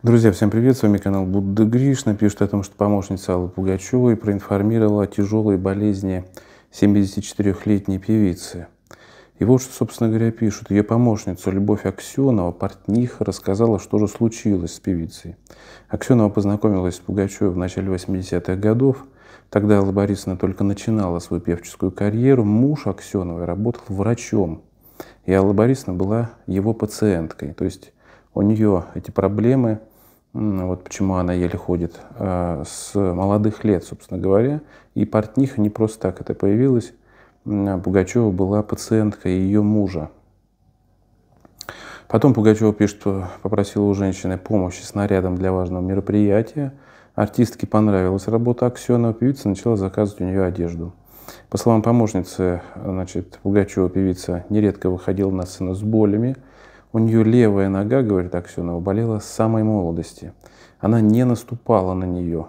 Друзья, всем привет, с вами канал Будда Гришна. Пишет о том, что помощница Аллы Пугачевой проинформировала о тяжелой болезни 74-летней певицы. И вот что, собственно говоря, пишут. Ее помощница Любовь Аксенова, портниха, рассказала, что же случилось с певицей. Аксенова познакомилась с Пугачевой в начале 80-х годов. Тогда Алла Борисовна только начинала свою певческую карьеру. Муж Аксеновой работал врачом, и Алла Борисовна была его пациенткой. То есть у нее эти проблемы вот почему она еле ходит, э, с молодых лет, собственно говоря. И портниха не просто так это появилось. Пугачева была пациенткой ее мужа. Потом Пугачева пишет, что э, попросила у женщины помощи с нарядом для важного мероприятия. Артистке понравилась работа Аксенова, певица начала заказывать у нее одежду. По словам помощницы, э, значит, Пугачева певица нередко выходила на сцену с болями, у нее левая нога, говорит Аксенова, болела с самой молодости. Она не наступала на нее.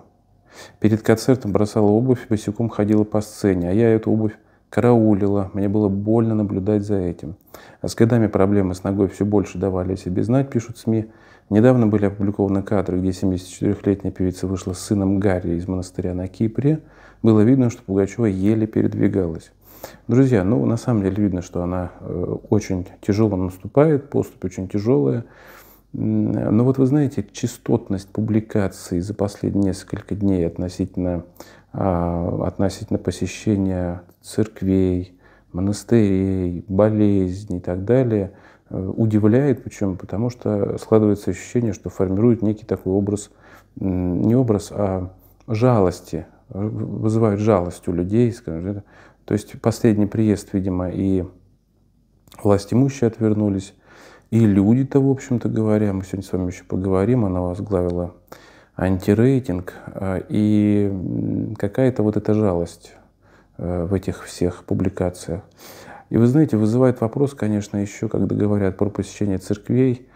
Перед концертом бросала обувь, босиком ходила по сцене, а я эту обувь караулила, мне было больно наблюдать за этим. А с годами проблемы с ногой все больше давали о себе знать, пишут СМИ. Недавно были опубликованы кадры, где 74-летняя певица вышла с сыном Гарри из монастыря на Кипре. Было видно, что Пугачева еле передвигалась. Друзья, ну на самом деле видно, что она э, очень тяжело наступает, поступь очень тяжелая. Но вот вы знаете, частотность публикаций за последние несколько дней относительно, а, относительно посещения церквей, монастырей, болезней и так далее э, удивляет, почему? Потому что складывается ощущение, что формирует некий такой образ, не образ, а жалости, э, вызывает жалость у людей, скажем, то есть последний приезд, видимо, и власть имущие отвернулись, и люди-то, в общем-то говоря, мы сегодня с вами еще поговорим, она возглавила антирейтинг, а, и какая-то вот эта жалость э, в этих всех публикациях. И вы знаете, вызывает вопрос, конечно, еще, когда говорят про посещение церквей,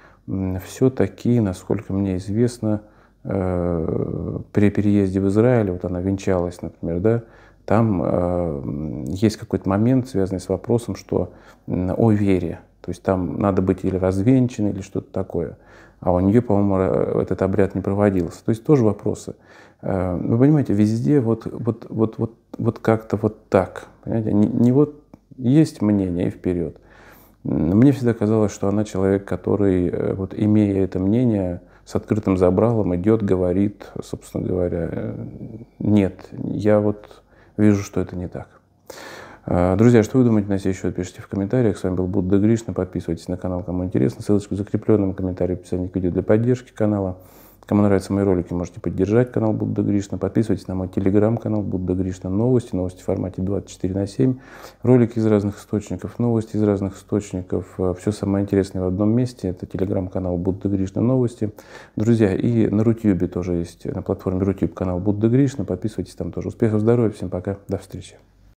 все-таки, насколько мне известно, э, при переезде в Израиль, вот она венчалась, например, да, там э, есть какой-то момент, связанный с вопросом, что о вере. То есть там надо быть или развенчан, или что-то такое. А у нее, по-моему, этот обряд не проводился. То есть тоже вопросы. Э, вы понимаете, везде вот, вот, вот, вот, вот как-то вот так. Понимаете? Не, не вот есть мнение и вперед. Мне всегда казалось, что она человек, который, э, вот имея это мнение, с открытым забралом идет, говорит, собственно говоря, э, нет, я вот вижу, что это не так. Э, друзья, что вы думаете на сей счет, пишите в комментариях. С вами был Будда Гришна. Подписывайтесь на канал, кому интересно. Ссылочку в закрепленном комментарии в описании к видео для поддержки канала. Кому нравятся мои ролики, можете поддержать канал Будда Гришна. Подписывайтесь на мой телеграм-канал Будда Гришна. Новости, новости в формате 24 на 7. Ролики из разных источников, новости из разных источников. Э, Все самое интересное в одном месте. Это телеграм-канал Будда Гришна Новости. Друзья, и на Рутюбе тоже есть, на платформе Рутюб канал Будда Гришна. Подписывайтесь там тоже. Успехов, здоровья, всем пока, до встречи.